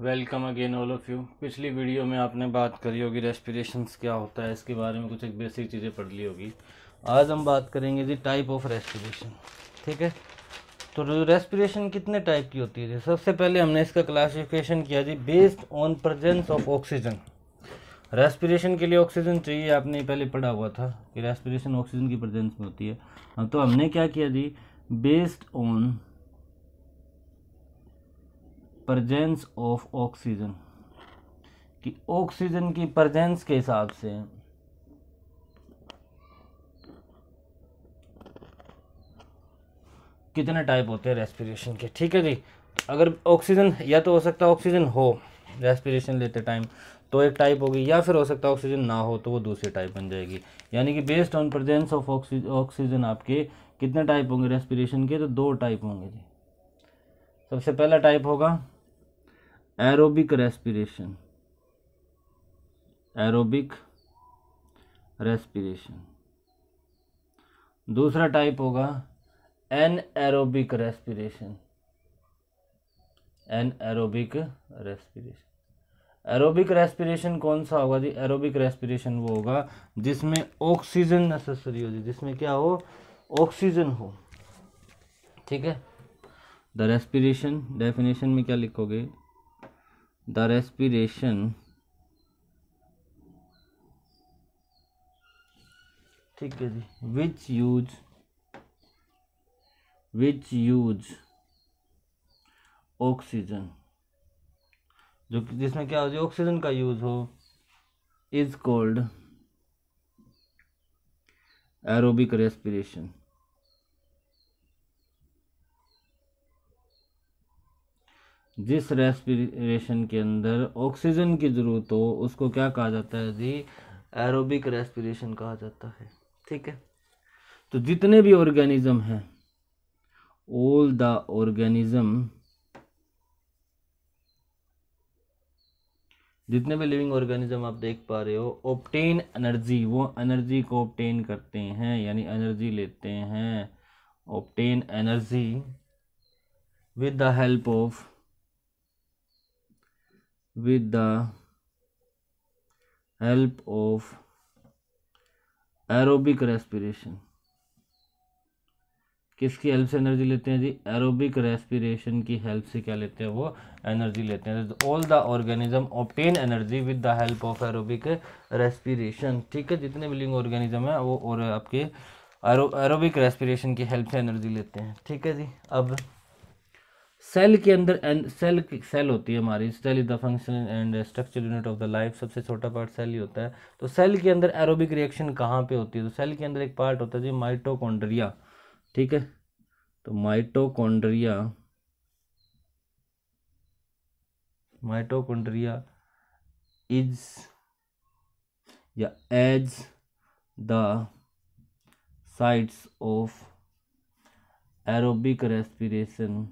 welcome again all of you पिछली video में आपने बात करी होगी रेस्पिरेशंस क्या होता है इसके बारे में कुछ एक बेसिक चीज़ें पढ़ ली होगी आज हम बात करेंगे जी टाइप ऑफ रेस्पिरेशन ठीक है तो रेस्पिरेशन कितने टाइप की होती है सबसे पहले हमने इसका क्लासिफिकेशन किया जी based on presence of oxygen respiration के लिए ऑक्सीजन चाहिए आपने पहले पढ़ा हुआ था कि रेस्पिरेशन ऑक्सीजन की प्रजेंस में होती है तो हमने क्या किया जी based on presence of oxygen कि ऑक्सीजन की प्रजेंस के हिसाब से कितने टाइप होते हैं रेस्पिरेशन के ठीक है जी अगर ऑक्सीजन या तो हो सकता है ऑक्सीजन हो रेस्पिरेशन लेते टाइम तो एक टाइप होगी या फिर हो सकता है ऑक्सीजन ना हो तो वो दूसरी टाइप बन जाएगी यानी कि based on presence of oxygen आपके कितने टाइप होंगे रेस्पिरेशन के तो दो टाइप होंगे जी सबसे पहला टाइप होगा एरोबिक रेस्पिरेशन एरोबिक रेस्पिरेशन दूसरा टाइप होगा anaerobic respiration anaerobic respiration aerobic respiration कौन सा होगा जी एरोबिक रेस्पिरेशन वो होगा जिसमें ऑक्सीजन नेसेसरी हो जी जिसमें क्या हो ऑक्सीजन हो ठीक है द रेस्पिरेशन डेफिनेशन में क्या लिखोगे the respiration ठीक है जी which use which use oxygen जो जिसमें क्या हो जाए ऑक्सीजन का यूज हो इज कॉल्ड एरोबिक रेस्पिरेशन जिस रेस्पिरेशन के अंदर ऑक्सीजन की ज़रूरत हो उसको क्या कहा जाता है जी एरोबिक रेस्पिरेशन कहा जाता है ठीक है तो जितने भी ऑर्गेनिज्म हैं ऑल द ऑर्गेनिज्म जितने भी लिविंग ऑर्गेनिज्म आप देख पा रहे हो ऑप्टेन एनर्जी वो एनर्जी को ऑप्टेन करते हैं यानी एनर्जी लेते हैं obtain energy with the help of with the help of aerobic respiration किसकी हेल्प से एनर्जी लेते हैं जी एरोबिक रेस्पिरेशन की हेल्प से क्या लेते हैं वो एनर्जी लेते हैं all the organism obtain energy with the help of aerobic respiration ठीक है जितने भी लिंग ऑर्गेनिज्म है वो और आपके एरोबिक रेस्पिरेशन की हेल्प से एनर्जी लेते हैं ठीक है जी अब सेल के अंदर एंड सेल सेल होती है हमारी cell is the function and structure unit of the life सबसे छोटा पार्ट सेल ही होता है तो सेल के अंदर एरोबिक रिएक्शन कहाँ पे होती है तो सेल के अंदर एक पार्ट होता है जी माइटोकॉन्ड्रिया ठीक है तो माइटोकॉन्ड्रिया माइटोकॉन्ड्रिया इज या as the sites of aerobic respiration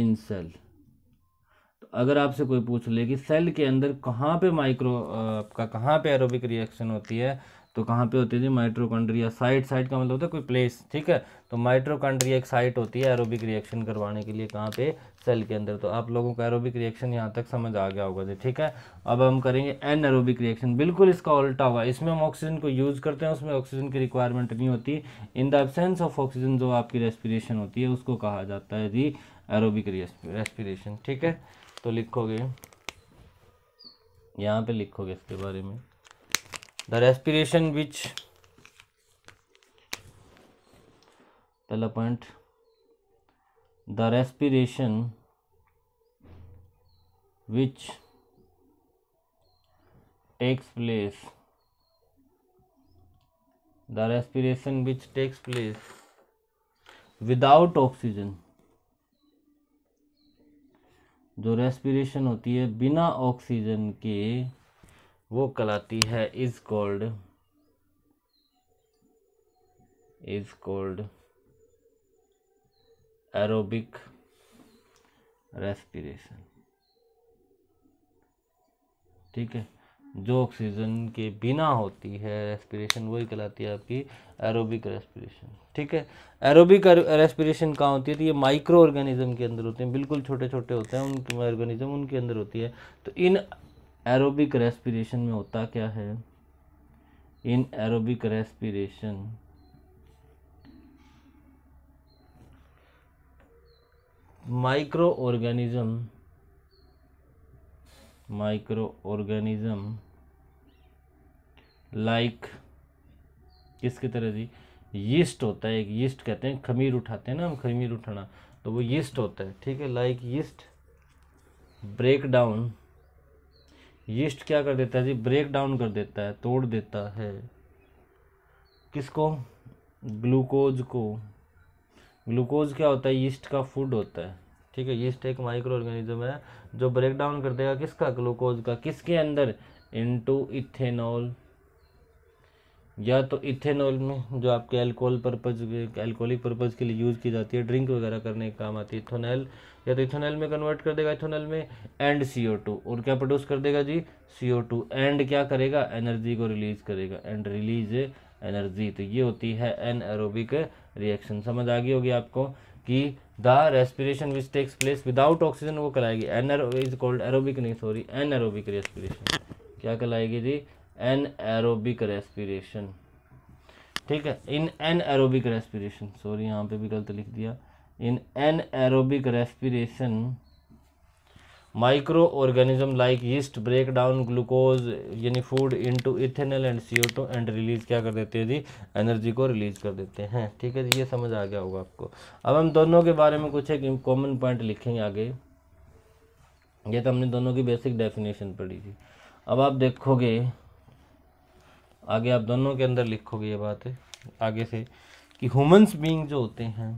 in cell तो अगर आपसे कोई पूछ ले कि सेल के अंदर कहाँ पे माइक्रो आपका कहाँ पे एरोबिक रिएक्शन होती है तो कहाँ पे होती है जी माइट्रोकॉन्ड्रिया साइट साइट का मतलब होता है कोई प्लेस ठीक है तो माइट्रोकॉन्ड्रिया एक साइट होती है एरोबिक रिएक्शन करवाने के लिए कहाँ पे सेल के अंदर तो आप लोगों का एरोबिक रिएक्शन यहाँ तक समझ आ गया होगा जी ठीक है अब हम करेंगे एन एरोबिक रिएक्शन बिल्कुल इसका उल्टा होगा इसमें हम ऑक्सीजन को यूज़ करते हैं उसमें ऑक्सीजन की रिक्वायरमेंट नहीं होती in the absence of oxygen जो आपकी रेस्पिरेशन होती है उसको कहा जाता है जी एरोबिक रेस्पिरेशन ठीक है तो लिखोगे यहाँ पे लिखोगे इसके बारे में द रेस्पिरेशन विच पहला point the respiration which takes place the respiration which takes place without oxygen जो रेस्पिरेशन होती है बिना ऑक्सीजन के वो कहलाती है is called is called aerobic respiration ठीक है जो ऑक्सीजन के बिना होती है रेस्पिरेशन वही कहलाती है आपकी एरोबिक रेस्पिरेशन ठीक है एरोबिक रेस्पिरेशन कहाँ होती है तो ये माइक्रो ऑर्गेनिज्म के अंदर होते हैं बिल्कुल छोटे छोटे होते हैं उनके ऑर्गेनिज्म उनके अंदर होती है तो इन एरोबिक रेस्पिरेशन में होता क्या है in aerobic respiration microorganism microorganism like किसकी तरह जी यीस्ट होता है एक यीस्ट कहते हैं खमीर उठाते हैं ना हम खमीर उठाना तो वो यीस्ट होता है ठीक है like yeast break down yeast क्या कर देता है जी ब्रेक डाउन कर देता है तोड़ देता है किसको ग्लूकोज को ग्लूकोज क्या होता है यीस्ट का फूड होता है ठीक है यीस्ट एक माइक्रो ऑर्गेनिज्म है जो ब्रेक डाउन कर देगा किसका ग्लूकोज का किसके अंदर इनटू इथेनॉल या तो इथेनॉल में जो आपके अल्कोहल पर्पज अल्कोहलिक पर्पज़ के लिए यूज़ की जाती है ड्रिंक वगैरह करने के काम आती है इथोनॉल या तो इथोनॉल में कन्वर्ट कर देगा इथोनॉल में एंड सी ओ टू और क्या प्रोड्यूस कर देगा जी सी ओ टू एंड क्या करेगा एनर्जी को रिलीज करेगा एंड रिलीज एनर्जी तो ये होती है एन एरोबिक रिएक्शन समझ आ गई होगी आपको कि the respiration which takes place without oxygen वो कहलाएगी एन इज कॉल्ड एरोबिक नहीं सॉरी एन एरोबिक रेस्पिरेशन क्या कहलाएगी जी एन एरोबिक रेस्पिरेशन ठीक है in anaerobic respiration sorry यहाँ पे भी गलत लिख दिया in anaerobic respiration microorganism like yeast break down glucose यानी food into ethanol and C two and release क्या कर देते हैं जी एनर्जी को रिलीज कर देते हैं ठीक है जी ये समझ आ गया होगा आपको अब हम दोनों के बारे में कुछ एक कॉमन पॉइंट लिखेंगे आगे ये तो हमने दोनों की बेसिक डेफिनेशन पढ़ी थी अब आप देखोगे आगे आप दोनों के अंदर लिखोगे ये बात आगे से कि ह्यूमंस बींग जो होते हैं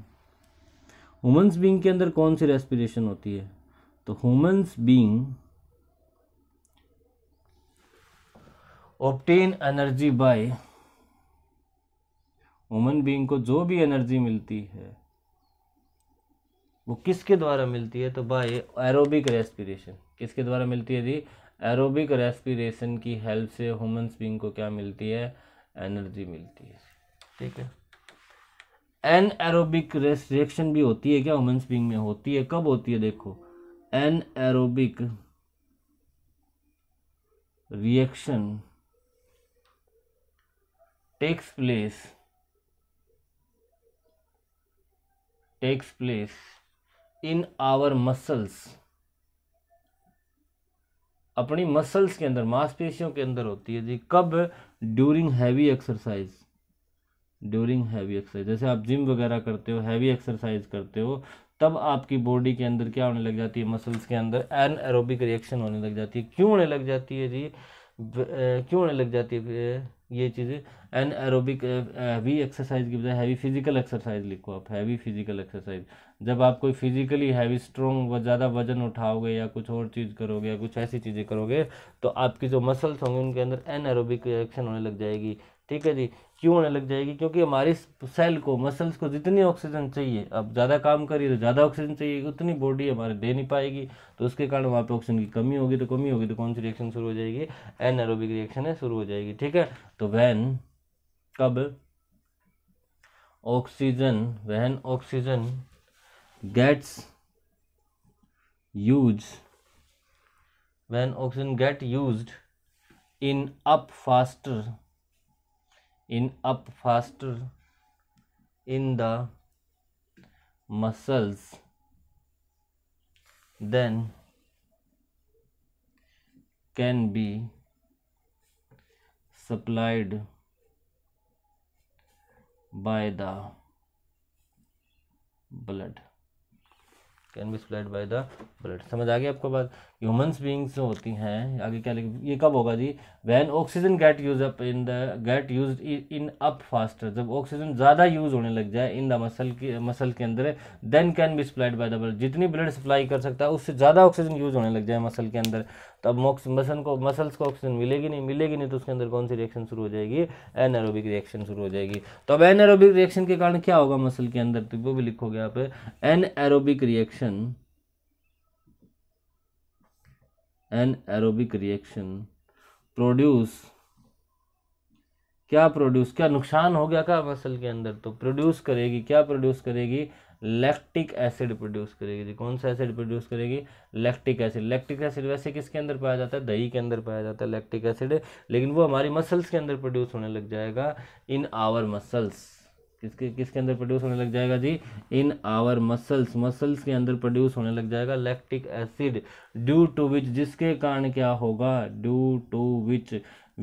हुमन्स बींग के अंदर कौन सी रेस्पिरेशन होती है तो humans being obtain energy by human being को जो भी एनर्जी मिलती है वो किसके द्वारा मिलती है तो बाय एरोबिक रेस्पिरेशन किसके द्वारा मिलती है जी एरोबिक रेस्पिरेशन की हेल्प से ह्यूमन्स बीइंग को क्या मिलती है एनर्जी मिलती है ठीक है एन एरोबिक रेस्ट्रिक्शन भी होती है क्या ह्यूमन्स बीइंग में होती है कब होती है देखो anaerobic reaction takes place takes place in our muscles अपनी मसल्स के अंदर मांसपेशियों के अंदर होती है जी कब during heavy exercise during heavy exercise जैसे आप जिम वगैरह करते हो हैवी एक्सरसाइज करते हो तब आपकी बॉडी के अंदर क्या होने लग जाती है मसल्स के अंदर एन एरोबिक रिएक्शन होने लग जाती है क्यों होने लग जाती है जी क्यों होने लग जाती है ये चीज़ें एन एरोबिक हैवी एक्सरसाइज की बजाय हैवी फिजिकल एक्सरसाइज लिखो आप हैवी फिजिकल एक्सरसाइज जब आप कोई फिजिकली हैवी स्ट्रॉन्ग व ज़्यादा वजन उठाओगे या कुछ और चीज़ करोगे या कुछ ऐसी चीज़ें करोगे तो आपकी जो मसल्स होंगे उनके अंदर एनएरोबिक रिएक्शन होने लग जाएगी ठीक है जी क्यों होने लग जाएगी क्योंकि हमारी सेल को मसल्स को जितनी ऑक्सीजन चाहिए अब ज़्यादा काम करिए तो ज़्यादा ऑक्सीजन चाहिए उतनी बॉडी हमारे दे नहीं पाएगी तो उसके कारण वहाँ पे ऑक्सीजन की कमी होगी तो कमी होगी तो कौन सी रिएक्शन शुरू हो जाएगी एनएरोबिक रिएक्शन है शुरू हो जाएगी ठीक है तो वैन कब ऑक्सीजन वहन oxygen gets used when oxygen get used in up faster in up faster in the muscles then can be supplied by the blood can be supplied by the blood समझ आ गया आपको बात humans beings होती हैं आगे क्या लिख ये कब होगा जी when oxygen get use up in the get use in up faster जब ऑक्सीजन ज़्यादा यूज़ होने लग जाए इन द मसल के मसल के अंदर then can be supplied by the blood जितनी ब्लड सप्लाई कर सकता है उससे ज़्यादा ऑक्सीजन यूज़ होने लग जाए मसल के अंदर तब तो मसल को मसल्स को ऑक्सीजन मिलेगी नहीं मिलेगी नहीं तो उसके अंदर कौन सी रिएक्शन शुरू हो जाएगी एरोबिक रिएक्शन शुरू हो जाएगी तो अब एनारोबिक रिएक्शन के कारण क्या होगा मसल के अंदर तो वो भी लिखोगे आप aerobic reaction anaerobic reaction produce क्या प्रोड्यूस क्या नुकसान हो गया क्या मसल के अंदर तो प्रोड्यूस करेगी क्या प्रोड्यूस करेगी लैक्टिक एसिड प्रोड्यूस करेगी जी कौन सा एसिड प्रोड्यूस करेगी लैक्टिक एसिड लैक्टिक एसिड वैसे किसके अंदर पाया जाता है दही के अंदर पाया जाता है लैक्टिक एसिड लेकिन वो हमारी मसल्स के अंदर प्रोड्यूस होने लग जाएगा इन आवर मसल्स किसके किसके अंदर प्रोड्यूस होने लग जाएगा जी इन आवर मसल्स मसल्स के अंदर प्रोड्यूस होने लग जाएगा lactic acid due to which जिसके कारण क्या होगा due to which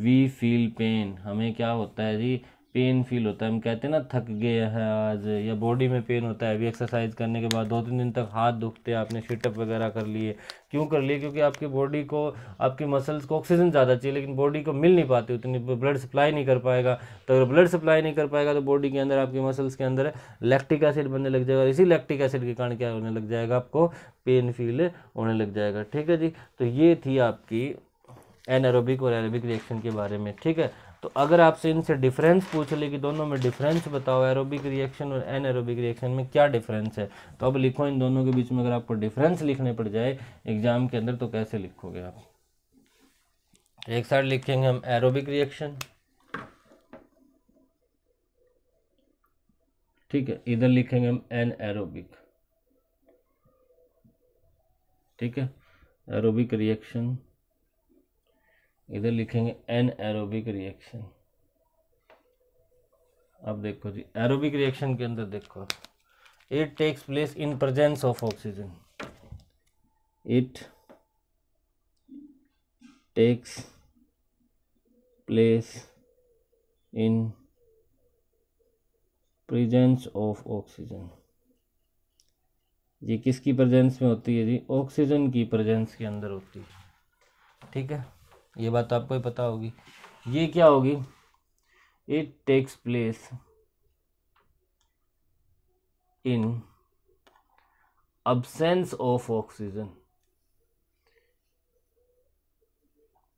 we feel pain हमें क्या होता है जी पेन फील होता है हम कहते हैं ना थक गए हैं आज या बॉडी में पेन होता है अभी एक्सरसाइज करने के बाद दो तीन दिन तक हाथ दुखते हैं आपने शिटअप वगैरह कर लिए क्यों कर लिए क्योंकि आपकी बॉडी को आपकी मसल्स को ऑक्सीजन ज़्यादा चाहिए लेकिन बॉडी को मिल नहीं पाती उतनी ब्लड सप्लाई नहीं कर पाएगा तो अगर ब्लड सप्लाई नहीं कर पाएगा तो बॉडी के अंदर आपके मसल्स के अंदर लैक्टिक एसिड बनने लग जाएगा इसी लैक्टिक एसिड के कारण क्या होने लग जाएगा आपको पेन फील होने लग जाएगा ठीक है जी तो ये थी आपकी एनएरोबिक और एरोबिक रिएक्शन के बारे में ठीक है तो अगर आपसे इनसे डिफरेंस पूछ ले कि दोनों में डिफरेंस बताओ एरोबिक रिएक्शन और एन एरोबिक रिएक्शन में क्या डिफरेंस है तो अब लिखो इन दोनों के बीच में अगर आपको डिफरेंस लिखने पड़ जाए एग्जाम के अंदर तो कैसे लिखोगे आप एक साइड लिखेंगे हम एरोबिक रिएक्शन ठीक है इधर लिखेंगे हम एन एरोबिक ठीक है एरोबिक रिएक्शन इधर लिखेंगे एन एरोबिक रिएक्शन अब देखो जी एरोबिक रिएक्शन के अंदर देखो it takes place in presence of oxygen it takes place in presence of oxygen ये किसकी प्रेजेंस में होती है जी ऑक्सीजन की प्रेजेंस के अंदर होती है ठीक है ये बात तो आपको ही पता होगी ये क्या होगी it takes place in absence of oxygen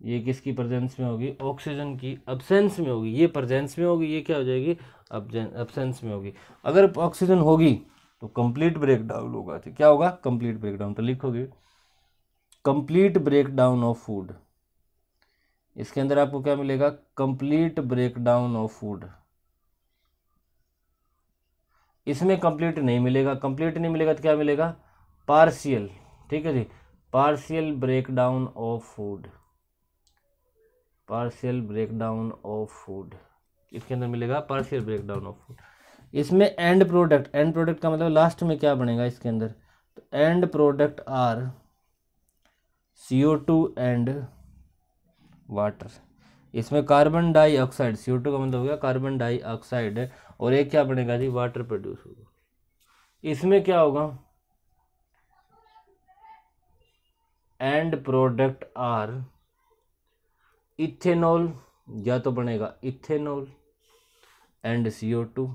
ये किसकी प्रजेंस में होगी ऑक्सीजन की अब्सेंस में होगी ये प्रजेंस में होगी ये क्या हो जाएगी अब्सेंस में होगी अगर ऑक्सीजन होगी तो कंप्लीट ब्रेकडाउन होगा क्या होगा कंप्लीट ब्रेकडाउन तो लिखोगे कंप्लीट ब्रेकडाउन ऑफ फूड इसके अंदर आपको क्या मिलेगा कंप्लीट ब्रेकडाउन ऑफ फूड इसमें कंप्लीट नहीं मिलेगा कंप्लीट नहीं मिलेगा तो क्या मिलेगा पार्शियल ठीक है जी partial breakdown of food partial breakdown of food इसके अंदर मिलेगा पार्शियल ब्रेकडाउन ऑफ फूड इसमें एंड प्रोडक्ट एंड प्रोडक्ट का मतलब लास्ट में क्या बनेगा इसके अंदर तो end product are C two and water इसमें कार्बन डाइऑक्साइड सी का मतलब हो गया कार्बन डाइऑक्साइड है और एक क्या बनेगा जी वाटर प्रोड्यूस होगा इसमें क्या होगा एंड प्रोडक्ट आर इथेनॉल या तो बनेगा इथेनॉल एंड सी टू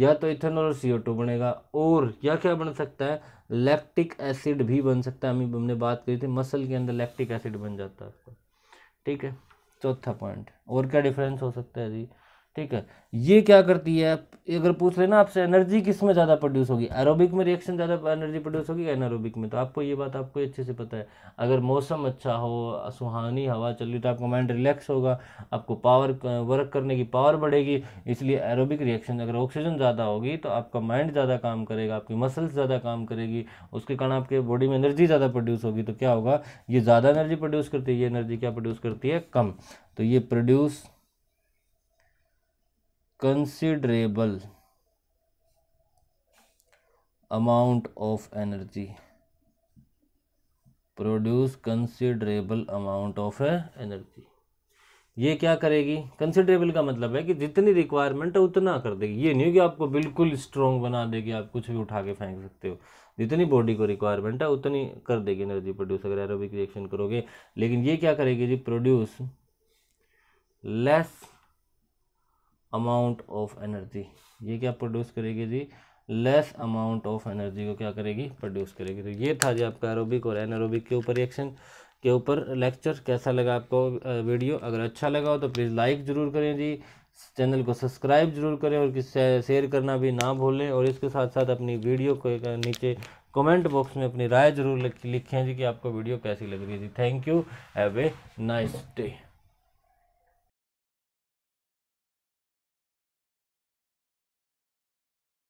या तो इथेनॉल और सी टू बनेगा और या क्या बन सकता है लैक्टिक एसिड भी बन सकता है हमने बात करी थी मसल के अंदर लैक्टिक एसिड बन जाता है आपका ठीक है चौथा पॉइंट और क्या डिफरेंस हो सकता है जी ठीक है ये क्या करती है अगर पूछ लेना आपसे एनर्जी किस में ज़्यादा प्रोड्यूस होगी एरोबिक में रिएक्शन ज़्यादा एनर्जी प्रोड्यूस होगी एनारोबिक में तो आपको ये बात आपको अच्छे से पता है अगर मौसम अच्छा हो सुहानी हवा चल रही तो आपका माइंड रिलैक्स होगा आपको पावर वर्क करने की पावर बढ़ेगी इसलिए एरोबिक रिएक्शन अगर ऑक्सीजन ज़्यादा होगी तो आपका माइंड ज़्यादा काम करेगा आपकी मसल्स ज़्यादा काम करेगी उसके कारण आपके बॉडी में एनर्जी ज़्यादा प्रोड्यूस होगी तो क्या होगा ये ज़्यादा एनर्जी प्रोड्यूस करती है ये एनर्जी क्या प्रोड्यूस करती है कम तो ये produce considerable amount of energy produce considerable amount of energy ये क्या करेगी कंसिडरेबल का मतलब है कि जितनी रिक्वायरमेंट है उतना कर देगी ये नहीं कि आपको बिल्कुल स्ट्रॉन्ग बना देगी आप कुछ भी उठा के फेंक सकते हो जितनी बॉडी को रिक्वायरमेंट है उतनी कर देगी एनर्जी प्रोड्यूस अगर एरोबिक रिएक्शन करोगे लेकिन ये क्या करेगी जी produce less amount of energy ये क्या प्रोड्यूस करेगी जी लेस अमाउंट ऑफ एनर्जी को क्या करेगी प्रोड्यूस करेगी तो ये था जी आपका एरोबिक और एनरोबिक के ऊपर रिएक्शन के ऊपर लेक्चर कैसा लगा आपको वीडियो अगर अच्छा लगा हो तो प्लीज़ लाइक ज़रूर करें जी चैनल को सब्सक्राइब जरूर करें और किससे शेयर करना भी ना भूलें और इसके साथ साथ अपनी वीडियो को नीचे कमेंट बॉक्स में अपनी राय जरूर लिखें जी कि आपको वीडियो कैसी लग रही थी जी thank you have a nice day